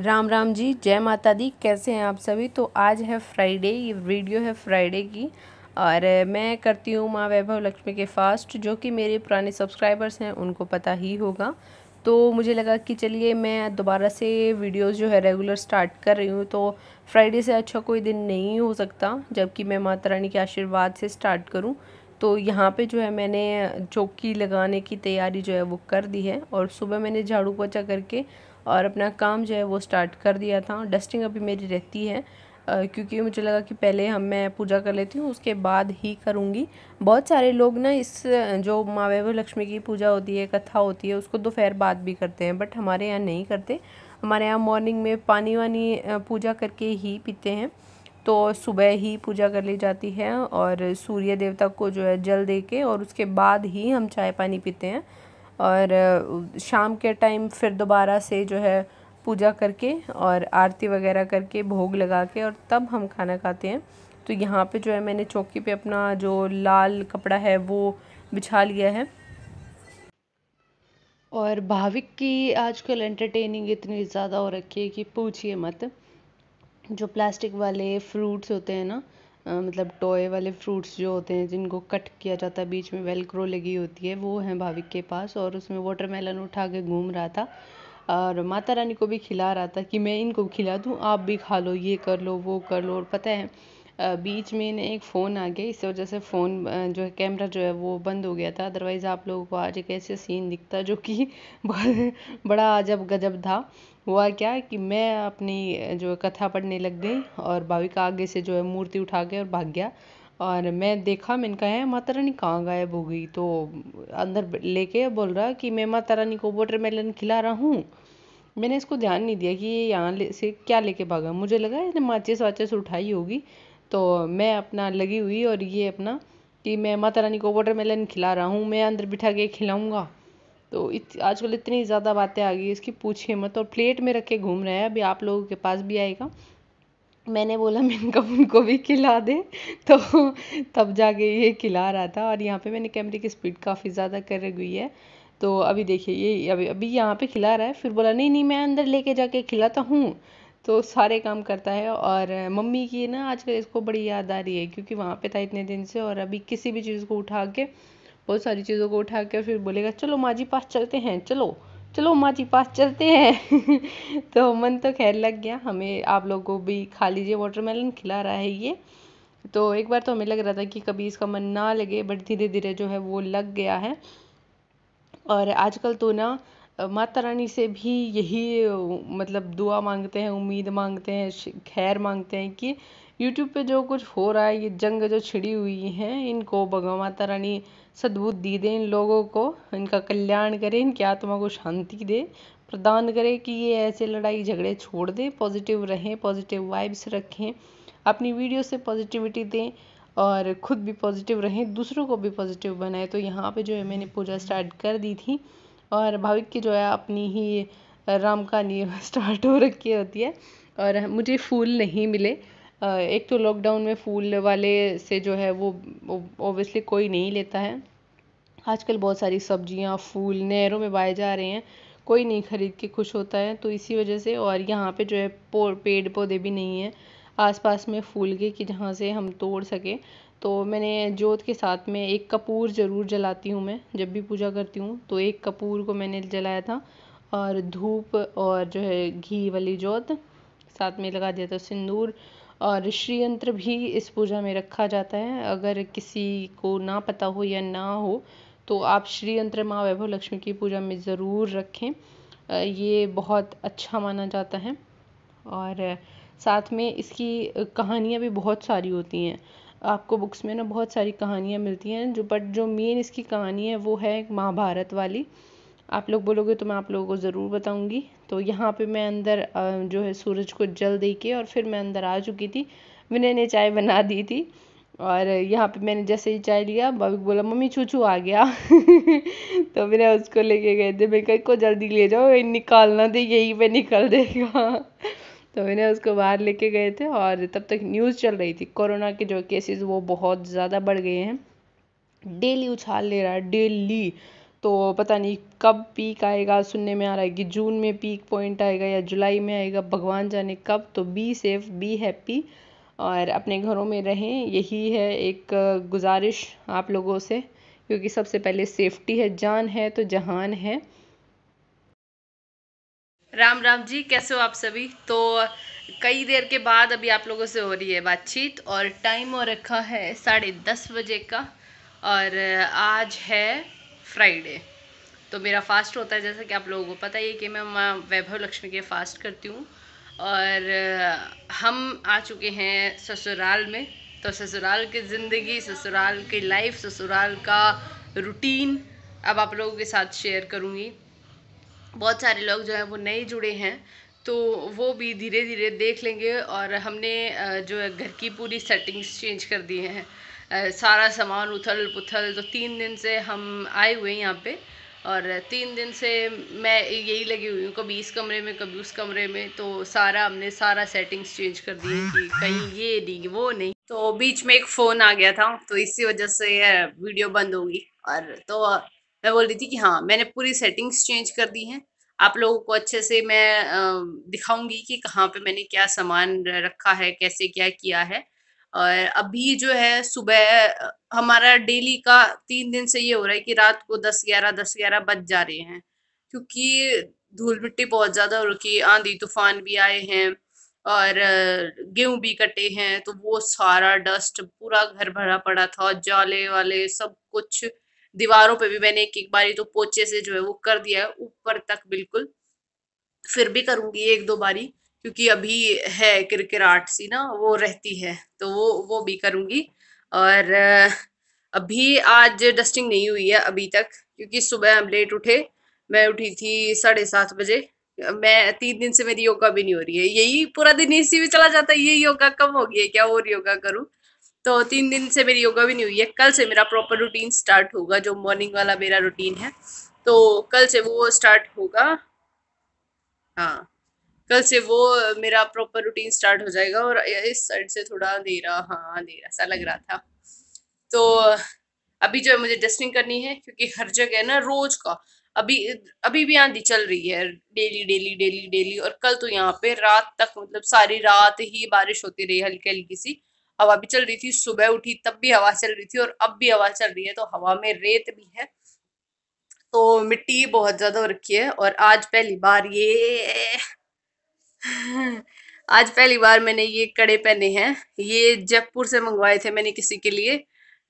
राम राम जी जय माता दी कैसे हैं आप सभी तो आज है फ्राइडे ये वीडियो है फ्राइडे की और मैं करती हूँ माँ वैभव लक्ष्मी के फास्ट जो कि मेरे पुराने सब्सक्राइबर्स हैं उनको पता ही होगा तो मुझे लगा कि चलिए मैं दोबारा से वीडियोस जो है रेगुलर स्टार्ट कर रही हूँ तो फ्राइडे से अच्छा कोई दिन नहीं हो सकता जबकि मैं माता रानी के आशीर्वाद से स्टार्ट करूँ तो यहाँ पे जो है मैंने चौकी लगाने की तैयारी जो है वो कर दी है और सुबह मैंने झाड़ू पोछा करके और अपना काम जो है वो स्टार्ट कर दिया था डस्टिंग अभी मेरी रहती है आ, क्योंकि मुझे लगा कि पहले हम मैं पूजा कर लेती हूँ उसके बाद ही करूँगी बहुत सारे लोग ना इस जो माँ वैभव लक्ष्मी की पूजा होती है कथा होती है उसको दोपहर बाद भी करते हैं बट हमारे यहाँ नहीं करते हमारे यहाँ मॉर्निंग में पानी वानी पूजा करके ही पीते हैं तो सुबह ही पूजा कर ली जाती है और सूर्य देवता को जो है जल दे के और उसके बाद ही हम चाय पानी पीते हैं और शाम के टाइम फिर दोबारा से जो है पूजा करके और आरती वगैरह करके भोग लगा के और तब हम खाना खाते हैं तो यहाँ पे जो है मैंने चौकी पे अपना जो लाल कपड़ा है वो बिछा लिया है और भाविक की आजकल एंटरटेनिंग इतनी ज़्यादा हो रखी है कि पूछिए मत जो प्लास्टिक वाले फ्रूट्स होते हैं ना मतलब टोए वाले फ्रूट्स जो होते हैं जिनको कट किया जाता है बीच में वेलक्रो लगी होती है वो है भाविक के पास और उसमें वाटरमेलन उठा के घूम रहा था और माता रानी को भी खिला रहा था कि मैं इनको खिला दूँ आप भी खा लो ये कर लो वो कर लो और पता है बीच में इन्हें एक फ़ोन आ गया इस वजह से फ़ोन जो है कैमरा जो है वो बंद हो गया था अदरवाइज़ आप लोगों को आज एक ऐसे सीन दिखता जो कि बड़ा अजब गजब था हुआ क्या कि मैं अपनी जो कथा पढ़ने लग गई और भाविका आगे से जो है मूर्ति उठा के और भाग गया और मैं देखा मैंने कहा है माता रानी कहाँ गायब हो गई तो अंदर लेके बोल रहा कि मैं माता रानी को वाटरमेलन खिला रहा हूँ मैंने इसको ध्यान नहीं दिया कि ये यहाँ से क्या लेके भागा मुझे लगा इसने माचिस वाचिस उठाई होगी तो मैं अपना लगी हुई और ये अपना कि मैं माता रानी को वाटरमेलन खिला रहा हूँ मैं अंदर बिठा के खिलाऊँगा तो इत आजकल इतनी ज़्यादा बातें आ गई इसकी पूछिए मत और प्लेट में रख के घूम रहा है अभी आप लोगों के पास भी आएगा मैंने बोला मैं इनका उनको भी खिला दे तो तब जाके ये खिला रहा था और यहाँ पे मैंने कैमरे की स्पीड काफ़ी ज़्यादा कर गई है तो अभी देखिए ये अभी अभी यहाँ पे खिला रहा है फिर बोला नहीं नहीं मैं अंदर लेके जाके खिलाता हूँ तो सारे काम करता है और मम्मी की ना आजकल इसको बड़ी याद आ रही है क्योंकि वहाँ पे था इतने दिन से और अभी किसी भी चीज़ को उठा के बहुत सारी चीज़ों को उठा कर फिर बोलेगा चलो माँ जी पास चलते हैं चलो चलो माँ जी पास चलते हैं तो मन तो खैर लग गया हमें आप लोग को भी खा लीजिए वाटरमेलन खिला रहा है ये तो एक बार तो हमें लग रहा था कि कभी इसका मन ना लगे बट धीरे धीरे जो है वो लग गया है और आजकल तो ना माता रानी से भी यही मतलब दुआ मांगते हैं उम्मीद मांगते हैं खैर मांगते हैं कि यूट्यूब पे जो कुछ हो रहा है ये जंग जो छिड़ी हुई है इनको भगवान माता रानी सद्बुद्धि दे इन लोगों को इनका कल्याण करे इनकी आत्मा को शांति दे प्रदान करे कि ये ऐसे लड़ाई झगड़े छोड़ दें पॉजिटिव रहें पॉजिटिव वाइब्स रखें अपनी वीडियो से पॉजिटिविटी दें और ख़ुद भी पॉजिटिव रहें दूसरों को भी पॉजिटिव बनाए तो यहाँ पे जो है मैंने पूजा स्टार्ट कर दी थी और भाविक की जो है अपनी ही राम कहानी स्टार्ट हो रखी होती है और मुझे फूल नहीं मिले एक तो लॉकडाउन में फूल वाले से जो है वो ओबियसली कोई नहीं लेता है आजकल बहुत सारी सब्जियां फूल नहरों में बाए जा रहे हैं कोई नहीं खरीद के खुश होता है तो इसी वजह से और यहाँ पे जो है पेड़ पौधे भी नहीं हैं आसपास में फूल के कि जहाँ से हम तोड़ सकें तो मैंने जोत के साथ में एक कपूर ज़रूर जलाती हूँ मैं जब भी पूजा करती हूँ तो एक कपूर को मैंने जलाया था और धूप और जो है घी वाली जोत साथ में लगा दिया था सिंदूर और श्रीयंत्र भी इस पूजा में रखा जाता है अगर किसी को ना पता हो या ना हो तो आप श्रीयंत्र माँ वैभव लक्ष्मी की पूजा में ज़रूर रखें ये बहुत अच्छा माना जाता है और साथ में इसकी कहानियाँ भी बहुत सारी होती हैं आपको बुक्स में ना बहुत सारी कहानियाँ मिलती हैं जो बट जो मेन इसकी कहानी है वो है महाभारत वाली आप लोग बोलोगे तो मैं आप लोगों को ज़रूर बताऊँगी तो यहाँ पे मैं अंदर जो है सूरज को जल दे के और फिर मैं अंदर आ चुकी थी विनय ने चाय बना दी थी और यहाँ पे मैंने जैसे ही चाय लिया को बोला मम्मी छू छू आ गया तो मैंने उसको लेके गए थे मैं कहीं को जल्दी ले जाओ निकालना थे यहीं पे निकल देगा तो मैंने उसको बाहर लेके गए थे और तब तक न्यूज़ चल रही थी कोरोना के जो केसेस वो बहुत ज़्यादा बढ़ गए हैं डेली उछाल ले रहा है डेली तो पता नहीं कब पीक आएगा सुनने में आ रहा है कि जून में पीक पॉइंट आएगा या जुलाई में आएगा भगवान जाने कब तो बी सेफ बी हैप्पी और अपने घरों में रहें यही है एक गुजारिश आप लोगों से क्योंकि सबसे पहले सेफ्टी है जान है तो जहान है राम राम जी कैसे हो आप सभी तो कई देर के बाद अभी आप लोगों से हो रही है बातचीत और टाइम हो रखा है साढ़े दस बजे का और आज है फ्राइडे तो मेरा फास्ट होता है जैसा कि आप लोगों को पता ही है कि मैं माँ वैभव लक्ष्मी के फास्ट करती हूँ और हम आ चुके हैं ससुराल में तो ससुराल की ज़िंदगी ससुराल की लाइफ ससुराल का रूटीन अब आप लोगों के साथ शेयर करूँगी बहुत सारे लोग जो हैं वो नए जुड़े हैं तो वो भी धीरे धीरे देख लेंगे और हमने जो है घर की पूरी सेटिंग्स चेंज कर दिए हैं सारा सामान उथल पुथल तो तीन दिन से हम आए हुए हैं यहाँ पे और तीन दिन से मैं यही लगी हुई हूँ कभी इस कमरे में कभी उस कमरे में तो सारा हमने सारा सेटिंग्स चेंज कर दिए कि कहीं ये नहीं वो नहीं तो बीच में एक फ़ोन आ गया था तो इसी वजह से वीडियो बंद होगी और तो मैं बोल रही थी कि हाँ मैंने पूरी सेटिंग्स चेंज कर दी हैं आप लोगों को अच्छे से मैं दिखाऊंगी कि कहाँ पे मैंने क्या सामान रखा है कैसे क्या किया है और अभी जो है सुबह हमारा डेली का तीन दिन से ये हो रहा है कि रात को दस ग्यारह दस ग्यारह बज जा रहे हैं क्योंकि धूल मिट्टी बहुत ज़्यादा हो रखी है आंधी तूफान भी आए हैं और गेहूं भी कटे हैं तो वो सारा डस्ट पूरा घर भरा पड़ा था जाले वाले सब कुछ दीवारों पे भी मैंने एक एक बारी तो पोचे से जो है वो कर दिया है ऊपर तक बिल्कुल फिर भी करूंगी एक दो बारी क्योंकि अभी है किरकिराट सी ना वो रहती है तो वो वो भी करूँगी और अभी आज डस्टिंग नहीं हुई है अभी तक क्योंकि सुबह हम लेट उठे मैं उठी थी साढ़े सात बजे मैं तीन दिन से मेरी योगा भी नहीं हो रही है यही पूरा दिन इसी भी चला जाता है ये योगा कम हो गई है क्या और योगा करूँ तो तीन दिन से मेरी योगा भी नहीं हुई है कल से मेरा प्रॉपर रूटीन स्टार्ट होगा जो मॉर्निंग वाला मेरा रूटीन है तो कल से वो स्टार्ट होगा हाँ कल से वो मेरा प्रॉपर रूटीन स्टार्ट हो जाएगा और इस साइड से थोड़ा अंधेरा हाँ अंधेरा सा लग रहा था तो अभी जो है मुझे डस्टिंग करनी है क्योंकि हर जगह ना रोज का अभी अभी भी आंधी चल रही है डेली डेली डेली डेली और कल तो यहाँ पे रात तक मतलब सारी रात ही बारिश होती रही हल्की हल्की सी हवा भी चल रही थी सुबह उठी तब भी हवा चल रही थी और अब भी हवा चल रही है तो हवा में रेत भी है तो मिट्टी बहुत ज़्यादा हो रखी है और आज पहली बार ये आज पहली बार मैंने ये कड़े पहने हैं ये जयपुर से मंगवाए थे मैंने किसी के लिए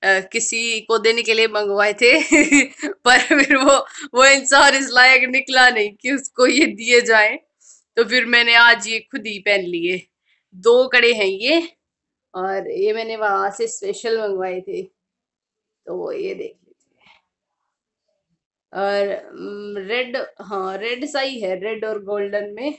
आ, किसी को देने के लिए मंगवाए थे पर फिर वो वो इंसान इस लायक निकला नहीं कि उसको ये दिए जाए तो फिर मैंने आज ये खुद ही पहन लिए दो कड़े हैं ये और ये मैंने वहां से स्पेशल मंगवाए थे तो ये देख लीजिए और रेड हाँ रेड सा ही है रेड और गोल्डन में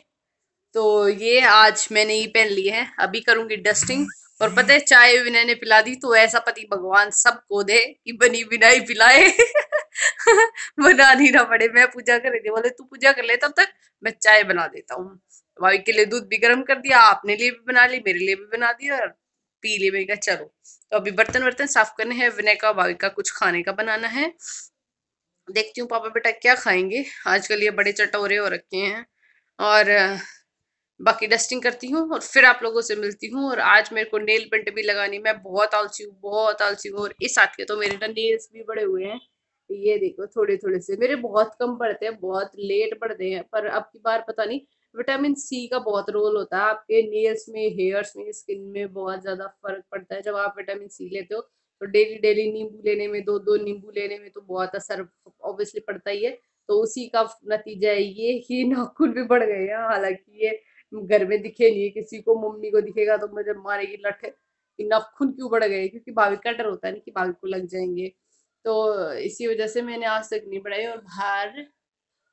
तो ये आज मैंने ये पहन ली है अभी करूंगी डस्टिंग और पता है चाय विनय ने पिला दी तो ऐसा पति भगवान सबको दे कि बनी बिना ही पिलाए नहीं ना पड़े मैं पूजा कर रही बोले तू पूजा कर ले तब तक मैं चाय बना देता हूँ भाभी के लिए दूध भी गर्म कर दिया आपने लिए भी बना ली मेरे लिए भी बना दिया और पी लिए मेरे चलो तो अभी बर्तन वर्तन साफ करने हैं विनय का भाभी का कुछ खाने का बनाना है देखती हूँ पापा बेटा क्या खाएंगे आजकल ये बड़े चटोरे हो रखे हैं और बाकी डस्टिंग करती हूँ और फिर आप लोगों से मिलती हूँ और आज मेरे को नेल पेंट भी लगानी मैं बहुत आलसी हूँ बहुत आलसी हूँ और इस हाथ के तो मेरे ना नेल्स भी बड़े हुए हैं ये देखो थोड़े थोड़े से मेरे बहुत कम पड़ते हैं बहुत लेट पड़ते हैं पर अब की बार पता नहीं विटामिन सी का बहुत रोल होता है आपके नेल्स में हेयर्स में स्किन में बहुत ज़्यादा फर्क पड़ता है जब आप विटामिन सी लेते हो तो डेली डेली नींबू लेने में दो दो नींबू लेने में तो बहुत असर ऑब्वियसली पड़ता ही है तो उसी का नतीजा है ये कि नाखून भी बढ़ गए हैं हालांकि ये घर में दिखे नहीं किसी को मम्मी को दिखेगा तो मुझे मारेगी लठ खुद क्यों बढ़ गए क्योंकि भाभी का डर होता है ना कि भाभी को लग जाएंगे तो इसी वजह से मैंने आज तक नहीं पढ़ाई और बाहर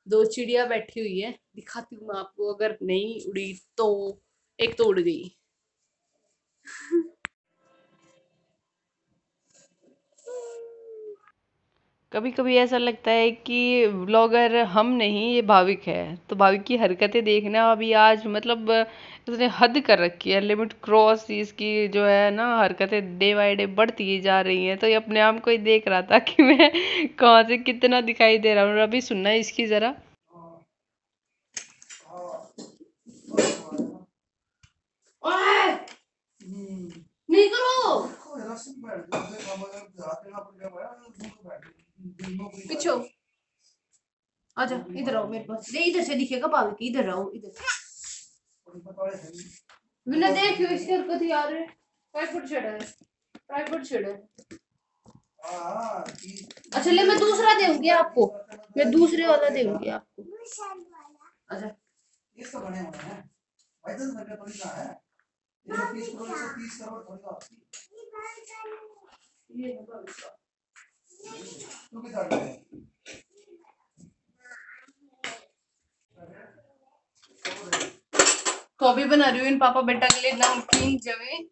दो चिड़िया बैठी हुई है दिखाती हूँ मैं आपको अगर नहीं उड़ी तो एक तो उड़ गई कभी कभी ऐसा लगता है कि ब्लॉगर हम नहीं ये भाविक है तो भाविक की हरकतें देखना अभी आज मतलब उसने हद कर रखी है लिमिट क्रॉस इसकी जो है ना हरकतें डे बाय डे बढ़ती जा रही हैं तो ये अपने आप को ही देख रहा था कि मैं कहाँ से कितना दिखाई दे रहा हूँ अभी सुनना है इसकी ज़रा नहीं करो पीछे अच्छा इधर आओ मेरे पास इधर से दिखेगा भाभी के इधर आओ इधर मैंने देखियो इसकी हरकत यार ट्राइपॉड छेड़ है ट्राइपॉड छेड़ है अच्छा ले मैं दूसरा दूंगी आपको मैं दूसरे वाला दूंगी आपको अच्छा इसका बने हुए हैं भाई तो मेरे पास का है ये 30 करोड़ से 30 करोड़ थोड़ी का ये है तो अभी बना रही हूँ इन पापा बेटा के लिए नमकीन जवे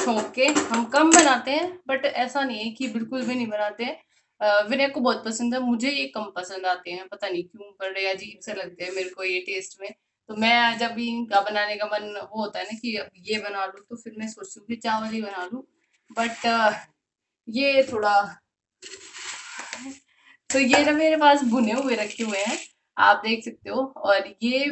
छोंके हम कम बनाते हैं बट ऐसा नहीं है कि बिल्कुल भी नहीं बनाते हैं विनय को बहुत पसंद है मुझे ये कम पसंद आते हैं पता नहीं क्यों पर अजीब से लगते हैं मेरे को ये टेस्ट में तो मैं जब भी इनका बनाने का मन वो होता है ना कि अब ये बना लूँ तो फिर मैं सोचती हूँ कि चावल ही बना लूँ बट ये थोड़ा तो ये ना मेरे पास बुने हुए रखे हुए हैं आप देख सकते हो और ये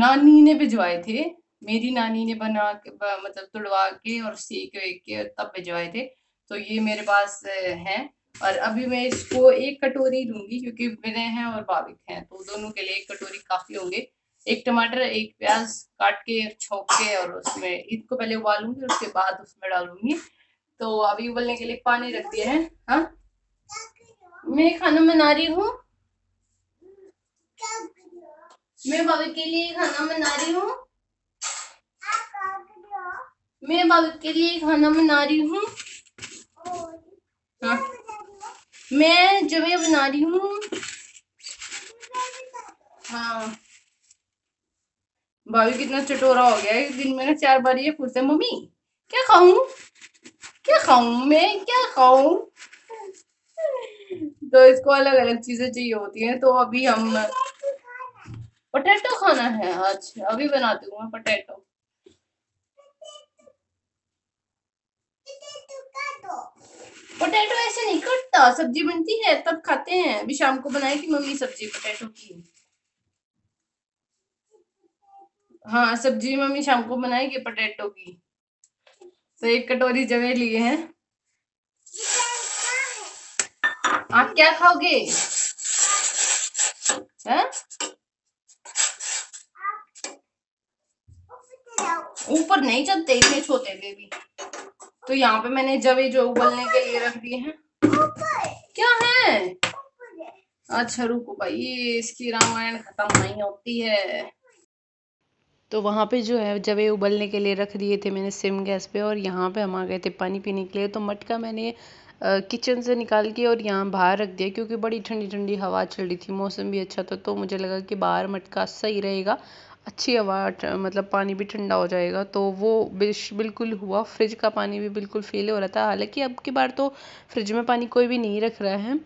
नानी ने भिजवाए थे मेरी नानी ने बना के मतलब तुड़वा के और सीख वेख के तब भिजवाए थे तो ये मेरे पास हैं और अभी मैं इसको एक कटोरी लूंगी क्योंकि बिने हैं और बाविक हैं तो दोनों के लिए एक कटोरी काफी होंगे एक टमाटर एक प्याज काट के छोंक के और उसमें को पहले उबालूंगी उसके बाद उसमें डालूंगी तो अभी उबलने के लिए पानी रख दिया है हाँ मैं खाना बना रही हूँ मैं बाबू के लिए खाना बना रही हूँ मैं बाबू के लिए खाना बना रही हूँ मैं हाँ। मैं जमे बना रही हूँ हाँ भाभी कितना चटोरा हो गया है दिन में ना चार बार ये पूछते मम्मी क्या खाऊं क्या खाऊं मैं क्या खाऊं तो इसको अलग अलग चीजें चाहिए होती हैं तो अभी हम पटेटो खाना है आज अच्छा, अभी बनाती हूँ मैं पोटैटो पोटैटो ऐसे नहीं कटता सब्जी बनती है तब खाते हैं अभी शाम को बनाई थी मम्मी सब्जी पोटैटो की हाँ सब्जी मम्मी शाम को बनाएगी पोटैटो की तो एक कटोरी जवे लिए हैं आप क्या खाओगे ऊपर नहीं चलते इतने छोटे बेबी तो यहाँ पे मैंने जवे जो उबलने के लिए रख दिए हैं क्या है अच्छा रुको भाई इसकी रामायण खत्म नहीं होती है तो वहाँ पे जो है जब ये उबलने के लिए रख दिए थे मैंने सिम गैस पे और यहाँ पे हम आ गए थे पानी पीने के लिए तो मटका मैंने किचन से निकाल के और यहाँ बाहर रख दिया क्योंकि बड़ी ठंडी ठंडी हवा चल रही थी मौसम भी अच्छा था तो मुझे लगा कि बाहर मटका सही रहेगा अच्छी हवा मतलब पानी भी ठंडा हो जाएगा तो वो बिश बिल्कुल हुआ फ्रिज का पानी भी बिल्कुल फील हो रहा था हालांकि अब की बार तो फ्रिज में पानी कोई भी नहीं रख रहा है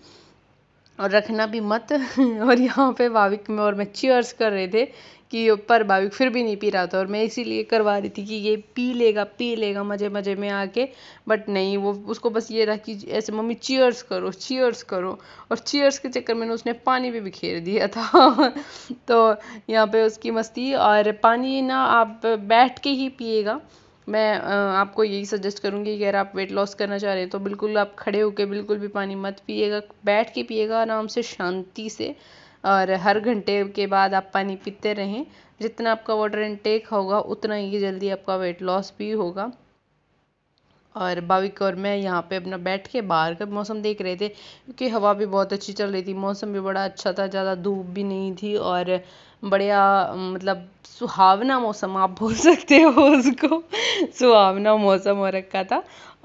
और रखना भी मत और यहाँ पे वाविक में और मैं चीयर्स कर रहे थे कि पर भाविक फिर भी नहीं पी रहा था और मैं इसीलिए करवा रही थी कि ये पी लेगा पी लेगा मज़े मज़े में आके बट नहीं वो उसको बस ये रहा कि ऐसे मम्मी चीयर्स करो चीयर्स करो और चीयर्स के चक्कर में उसने पानी भी बिखेर दिया था तो यहाँ पे उसकी मस्ती और पानी ना आप बैठ के ही पिएगा मैं आपको यही सजेस्ट करूँगी कि अगर आप वेट लॉस करना चाह रहे हैं तो बिल्कुल आप खड़े होकर बिल्कुल भी पानी मत पिएगा बैठ के पिएगा आराम से शांति से और हर घंटे के बाद आप पानी पीते रहें जितना आपका वाटर इनटेक होगा उतना ही जल्दी आपका वेट लॉस भी होगा और भाविक और मैं यहाँ पे अपना बैठ के बाहर का मौसम देख रहे थे क्योंकि हवा भी बहुत अच्छी चल रही थी मौसम भी बड़ा अच्छा था ज़्यादा धूप भी नहीं थी और बढ़िया मतलब सुहावना मौसम आप बोल सकते हो उसको सुहावना मौसम हो रखा था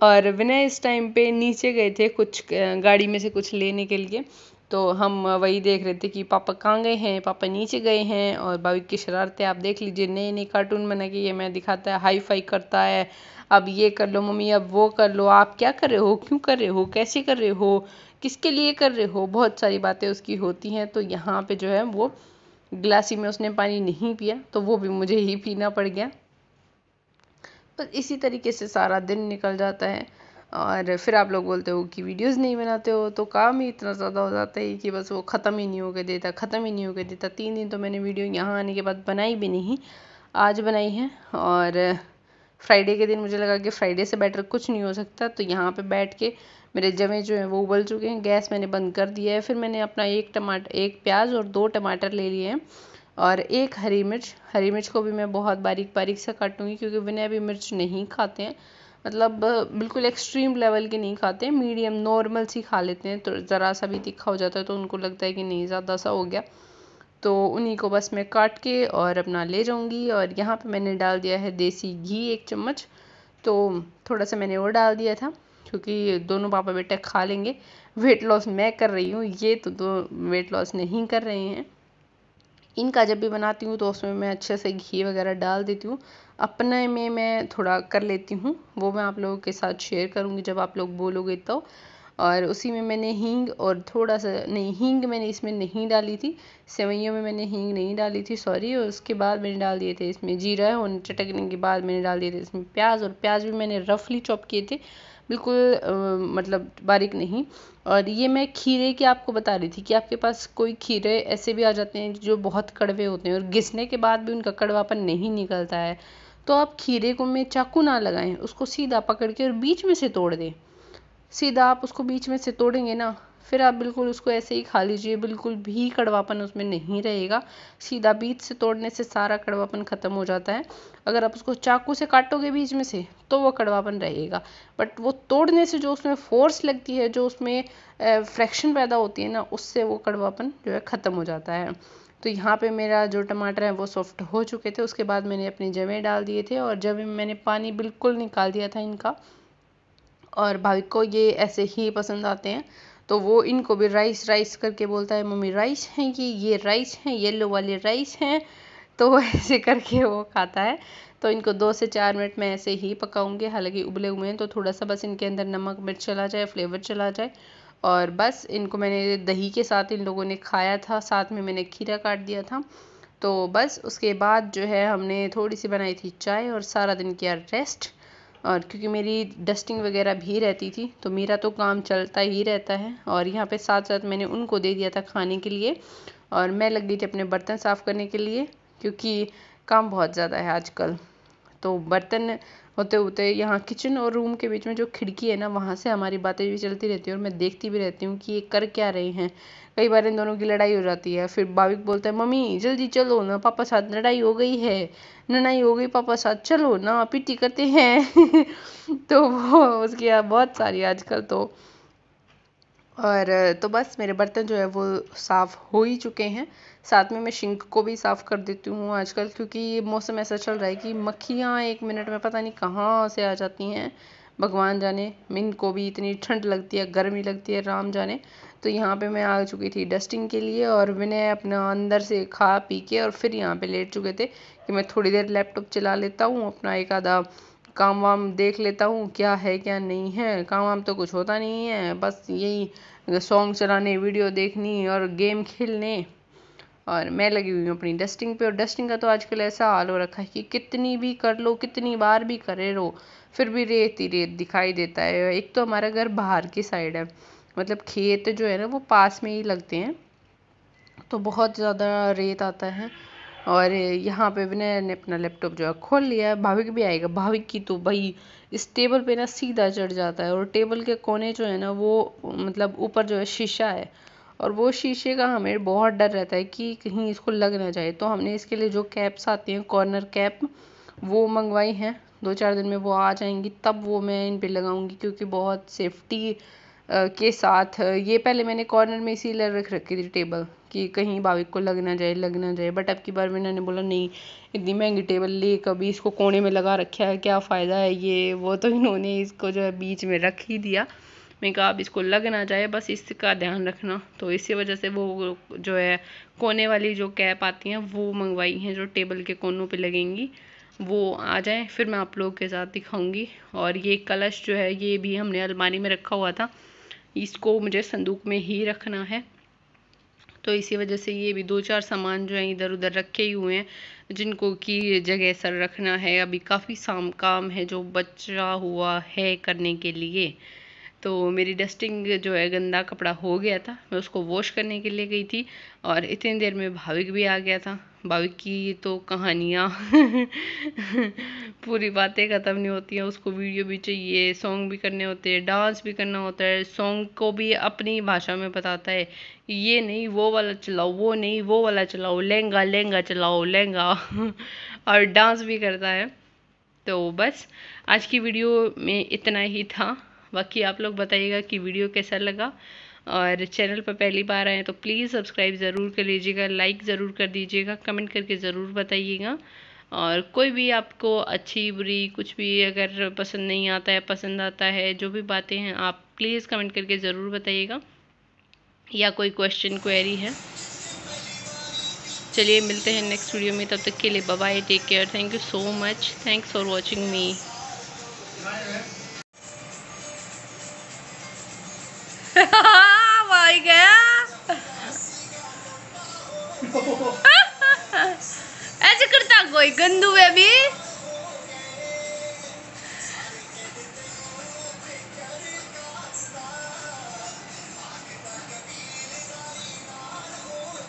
और विनय इस टाइम पे नीचे गए थे कुछ गाड़ी में से कुछ लेने के लिए तो हम वही देख रहे थे कि पापा कहाँ गए हैं पापा नीचे गए हैं और भाभी की शरारतें आप देख लीजिए नए नए कार्टून बना के ये मैं दिखाता है हाई फाई करता है अब ये कर लो मम्मी अब वो कर लो आप क्या कर रहे हो क्यों कर रहे हो कैसे कर रहे हो किसके लिए कर रहे हो बहुत सारी बातें उसकी होती हैं तो यहाँ पे जो है वो ग्लासी में उसने पानी नहीं पिया तो वो भी मुझे ही पीना पड़ गया बस इसी तरीके से सारा दिन निकल जाता है और फिर आप लोग बोलते हो कि वीडियोस नहीं बनाते हो तो काम ही इतना ज़्यादा हो जाता है कि बस वो ख़त्म ही नहीं होकर देता ख़त्म ही नहीं होकर देता तीन दिन तो मैंने वीडियो यहाँ आने के बाद बनाई भी नहीं आज बनाई है और फ्राइडे के दिन मुझे लगा कि फ्राइडे से बेटर कुछ नहीं हो सकता तो यहाँ पर बैठ के मेरे जमे जो हैं वो उबल चुके हैं गैस मैंने बंद कर दिया है फिर मैंने अपना एक टमाटर एक प्याज और दो टमाटर ले लिए हैं और एक हरी मिर्च हरी मिर्च को भी मैं बहुत बारीक बारीक से काटूँगी क्योंकि बिना अभी मिर्च नहीं खाते हैं मतलब बिल्कुल एक्सट्रीम लेवल के नहीं खाते हैं मीडियम नॉर्मल सी खा लेते हैं तो ज़रा सा भी तीखा हो जाता है तो उनको लगता है कि नहीं ज़्यादा सा हो गया तो उन्हीं को बस मैं काट के और अपना ले जाऊंगी और यहाँ पे मैंने डाल दिया है देसी घी एक चम्मच तो थोड़ा सा मैंने वो डाल दिया था क्योंकि दोनों पापा बेटे खा लेंगे वेट लॉस मैं कर रही हूँ ये तो दो वेट लॉस नहीं कर रहे हैं इनका जब भी बनाती हूँ तो उसमें मैं अच्छे से घी वगैरह डाल देती हूँ अपने में मैं थोड़ा कर लेती हूँ वो मैं आप लोगों के साथ शेयर करूँगी जब आप लोग बोलोगे तो और उसी में मैंने हींग और थोड़ा सा नहीं हींग मैंने इसमें नहीं डाली थी सेवैयों में मैंने हींग नहीं डाली थी सॉरी और उसके बाद मैंने डाल दिए थे इसमें जीरा और चटकने के बाद मैंने डाल दिए थे इसमें प्याज और प्याज भी मैंने रफली चॉप किए थे बिल्कुल मतलब बारीक नहीं और ये मैं खीरे की आपको बता रही थी कि आपके पास कोई खीरे ऐसे भी आ जाते हैं जो बहुत कड़वे होते हैं और घिसने के बाद भी उनका कड़वापन नहीं निकलता है तो आप खीरे को में चाकू ना लगाएं उसको सीधा पकड़ के और बीच में से तोड़ दें सीधा आप उसको बीच में से तोड़ेंगे ना फिर आप बिल्कुल उसको ऐसे ही खा लीजिए बिल्कुल भी कड़वापन उसमें नहीं रहेगा सीधा बीज से तोड़ने से सारा कड़वापन ख़त्म हो जाता है अगर आप उसको चाकू से काटोगे बीच में से तो वो कड़वापन रहेगा बट वो तोड़ने से जो उसमें फोर्स लगती है जो उसमें फ्रैक्शन पैदा होती है ना उससे वो कड़वापन जो है ख़त्म हो जाता है तो यहाँ पे मेरा जो टमाटर है वो सॉफ्ट हो चुके थे उसके बाद मैंने अपने जवे डाल दिए थे और जब मैंने पानी बिल्कुल निकाल दिया था इनका और भाई को ये ऐसे ही पसंद आते हैं तो वो इनको भी राइस राइस करके बोलता है मम्मी राइस हैं कि ये राइस हैं येलो वाले राइस हैं तो ऐसे करके वो खाता है तो इनको दो से चार मिनट में ऐसे ही पकाऊंगी हालांकि उबले हुए हैं तो थोड़ा सा बस इनके अंदर नमक मिर्च चला जाए फ्लेवर चला जाए और बस इनको मैंने दही के साथ इन लोगों ने खाया था साथ में मैंने खीरा काट दिया था तो बस उसके बाद जो है हमने थोड़ी सी बनाई थी चाय और सारा दिन किया रेस्ट और क्योंकि मेरी डस्टिंग वगैरह भी रहती थी तो मेरा तो काम चलता ही रहता है और यहाँ पे साथ साथ मैंने उनको दे दिया था खाने के लिए और मैं लग गई थी अपने बर्तन साफ़ करने के लिए क्योंकि काम बहुत ज़्यादा है आजकल तो बर्तन होते होते यहाँ किचन और रूम के बीच में जो खिड़की है ना वहाँ से हमारी बातें भी चलती रहती हैं और मैं देखती भी रहती हूँ कि ये कर क्या रहे हैं कई बार इन दोनों की लड़ाई हो जाती है फिर भाविक बोलता है मम्मी जल्दी चलो ना पापा साथ लड़ाई हो गई है लड़ाई हो गई पापा साथ चलो ना पिटी करते हैं तो वो उसकी बहुत सारी आजकल तो और तो बस मेरे बर्तन जो है वो साफ़ हो ही चुके हैं साथ में मैं शिंक को भी साफ़ कर देती हूँ आजकल क्योंकि मौसम ऐसा चल रहा है कि मक्खियाँ एक मिनट में पता नहीं कहाँ से आ जाती हैं भगवान जाने को भी इतनी ठंड लगती है गर्मी लगती है राम जाने तो यहाँ पे मैं आ चुकी थी डस्टिंग के लिए और मैंने अपना अंदर से खा पी के और फिर यहाँ पे लेट चुके थे कि मैं थोड़ी देर लैपटॉप चला लेता हूँ अपना एक आधा काम वाम देख लेता हूँ क्या है क्या नहीं है काम वाम तो कुछ होता नहीं है बस यही सॉन्ग चलाने वीडियो देखनी और गेम खेलने और मैं लगी हुई हूँ अपनी डस्टिंग पे और डस्टिंग का तो आजकल ऐसा हाल हो रखा है कि कितनी भी कर लो कितनी बार भी करे रहो फिर भी रेत ही रेत दिखाई देता है एक तो हमारा घर बाहर की साइड है मतलब खेत जो है ना वो पास में ही लगते हैं तो बहुत ज़्यादा रेत आता है और यहाँ पे विनय ने अपना लैपटॉप जो है खोल लिया है भाविक भी आएगा भाविक की तो भाई इस टेबल पे ना सीधा चढ़ जाता है और टेबल के कोने जो है ना वो मतलब ऊपर जो है शीशा है और वो शीशे का हमें बहुत डर रहता है कि कहीं इसको लग ना जाए तो हमने इसके लिए जो कैप्स आती हैं कॉर्नर कैप वो मंगवाई हैं दो चार दिन में वो आ जाएंगी तब वो मैं इन पर लगाऊँगी क्योंकि बहुत सेफ्टी के साथ ये पहले मैंने कॉर्नर में इसी रख रखी थी टेबल कि कहीं भाविक को लग ना जाए लग ना जाए बट अब की बार मैंने बोला नहीं इतनी महंगी टेबल ली कभी इसको कोने में लगा रखा है क्या फ़ायदा है ये वो तो इन्होंने इसको जो है बीच में रख ही दिया मैंने कहा अब इसको लग ना जाए बस इसका ध्यान रखना तो इसी वजह से वो जो है कोने वाली जो कैप आती हैं वो मंगवाई हैं जो टेबल के कोनों पर लगेंगी वो आ जाए फिर मैं आप लोगों के साथ दिखाऊंगी और ये कलश जो है ये भी हमने अलमारी में रखा हुआ था इसको मुझे संदूक में ही रखना है तो इसी वजह से ये भी दो चार सामान जो हैं इधर उधर रखे ही हुए हैं जिनको कि जगह सर रखना है अभी काफ़ी साम काम है जो बचा हुआ है करने के लिए तो मेरी डस्टिंग जो है गंदा कपड़ा हो गया था मैं उसको वॉश करने के लिए गई थी और इतनी देर में भाविक भी आ गया था भाविक की तो कहानियाँ पूरी बातें ख़त्म नहीं होती हैं उसको वीडियो भी चाहिए सॉन्ग भी करने होते हैं डांस भी करना होता है सॉन्ग को भी अपनी भाषा में बताता है ये नहीं वो वाला चलाओ वो नहीं वो वाला चलाओ लहंगा लहंगा चलाओ लहंगा और डांस भी करता है तो बस आज की वीडियो में इतना ही था बाकी आप लोग बताइएगा कि वीडियो कैसा लगा और चैनल पर पहली बार आए हैं तो प्लीज़ सब्सक्राइब ज़रूर कर लीजिएगा लाइक ज़रूर कर दीजिएगा कमेंट करके ज़रूर बताइएगा और कोई भी आपको अच्छी बुरी कुछ भी अगर पसंद नहीं आता है पसंद आता है जो भी बातें हैं आप प्लीज़ कमेंट करके ज़रूर बताइएगा या कोई क्वेश्चन क्वेरी है चलिए मिलते हैं नेक्स्ट वीडियो में तब तक के लिए bye take care thank you so much thanks for watching me भाई गया ऐसे करता कोई गंदू है भी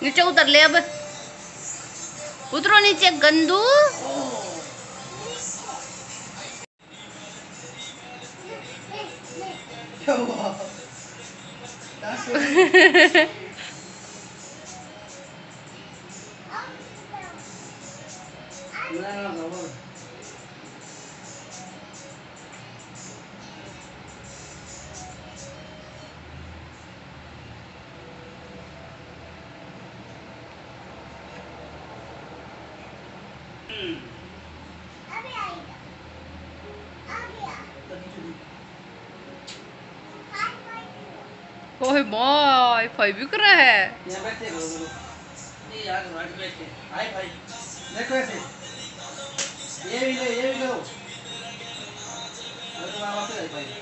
नीचे उतर ले अब उतरो नीचे गंदू フフフ。ओए माय भाई बिक रहा है यहां बैठते हो ये यार नॉट तो बैठते हाय भाई देखो ऐसे ये भी ले ये भी लो अरे तो बाबा से भाई